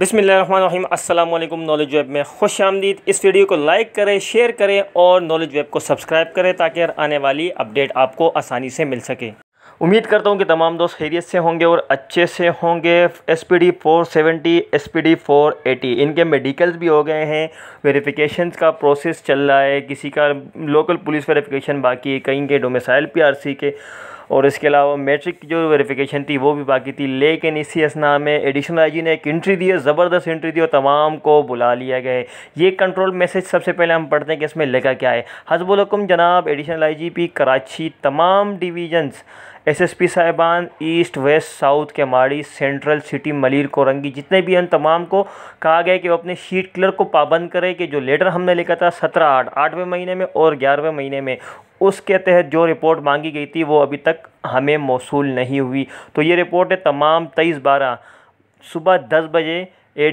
बिसमीम अल्लाम knowledge web में खुश आमदीद इस वीडियो को लाइक करें शेयर करें और नॉलेज वेब को सब्सक्राइब करें ताकि हर आने वाली अपडेट आपको आसानी से मिल सके उम्मीद करता हूँ कि तमाम दोस्त खैरियत से होंगे और अच्छे से होंगे S P D four seventy S P D four eighty इनके मेडिकल्स भी हो गए हैं वेरिफिकेशन का प्रोसेस चल रहा है किसी का लोकल पुलिस वेरीफिकेशन बाकी है कहीं के डोमिसाइल पी आर सी के और इसके अलावा मेट्रिक की जो वेरिफिकेशन थी वो भी बाकी थी लेकिन इसी असना में एडिशनल आई जी ने एक इंट्री दी है ज़बरदस्त इंट्री दी और तमाम को बुला लिया गया है ये कंट्रोल मैसेज सबसे पहले हम पढ़ते हैं कि इसमें लिखा क्या है हजबुलकुम जनाब additional I G P Karachi तमाम डिवीजन्स एसएसपी साहिबान east west south Keamari central city Malir Korangi जितने भी हैं तमाम को कहा गया कि वो अपने शीट क्लर्क को पाबंद करें कि जो लेटर हमने लिखा था सत्रह आठ आठवें महीने में और ग्यारहवें महीने में उसके तहत जो रिपोर्ट मांगी गई थी वो अभी तक हमें मौसू नहीं हुई तो ये रिपोर्ट है तमाम तेईस बारह सुबह दस बजे ए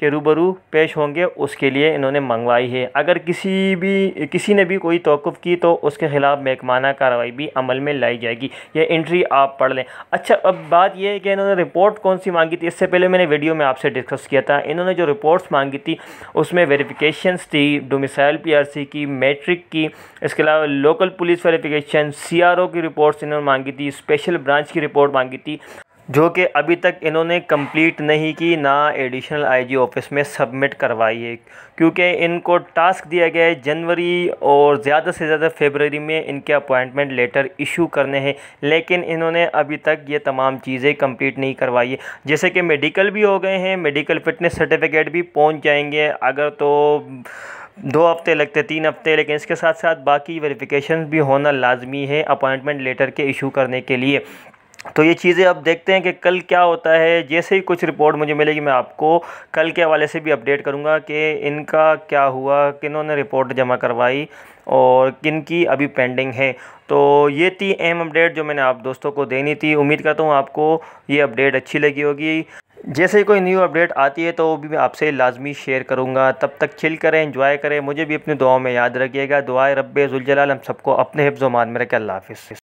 के रूबरू पेश होंगे उसके लिए इन्होंने मंगवाई है अगर किसी भी किसी ने भी कोई तोक़ुफ़ की तो उसके ख़िलाफ़ महकमाना कार्रवाई भी अमल में लाई जाएगी यह एंट्री आप पढ़ लें अच्छा अब बात यह है कि इन्होंने रिपोर्ट कौन सी मांगी थी इससे पहले मैंने वीडियो में आपसे डिस्कस किया था इन्होंने जो रिपोर्ट्स मांगी थी उसमें वेरीफिकेशन थी डोमिसाइल पी की मेट्रिक की इसके अलावा लोकल पुलिस वेरीफिकेशन सी की रिपोर्ट्स इन्होंने मांगी थी स्पेशल ब्रांच की रिपोर्ट मांगी थी जो कि अभी तक इन्होंने कंप्लीट नहीं की ना एडिशनल आईजी ऑफिस में सबमिट करवाई है क्योंकि इनको टास्क दिया गया है जनवरी और ज़्यादा से ज़्यादा फेबररी में इनके अपॉइंटमेंट लेटर इशू करने हैं लेकिन इन्होंने अभी तक ये तमाम चीज़ें कंप्लीट नहीं करवाई है जैसे कि मेडिकल भी हो गए हैं मेडिकल फ़िटनेस सर्टिफिकेट भी पहुँच जाएंगे अगर तो दो हफ्ते लगते तीन हफ्ते लेकिन इसके साथ साथ बाकी वेरिफिकेशन भी होना लाजमी है अपॉइंटमेंट लेटर के इशू करने के लिए तो ये चीज़ें अब देखते हैं कि कल क्या होता है जैसे ही कुछ रिपोर्ट मुझे मिलेगी मैं आपको कल के हवाले से भी अपडेट करूँगा कि इनका क्या हुआ किन्होंने रिपोर्ट जमा करवाई और किन की अभी पेंडिंग है तो ये थी अहम अपडेट जो मैंने आप दोस्तों को देनी थी उम्मीद करता हूँ आपको ये अपडेट अच्छी लगी होगी जैसे ही कोई न्यू अपडेट आती है तो वो भी मैं आपसे लाजमी शेयर करूँगा तब तक खिल करें इंजॉय करें मुझे भी अपनी दुआओं में याद रखिएगा दुआए रब्बे जुलजलाल हम सबको अपने हिफ्ज़ मान में रखें अल्लाह हाफिज़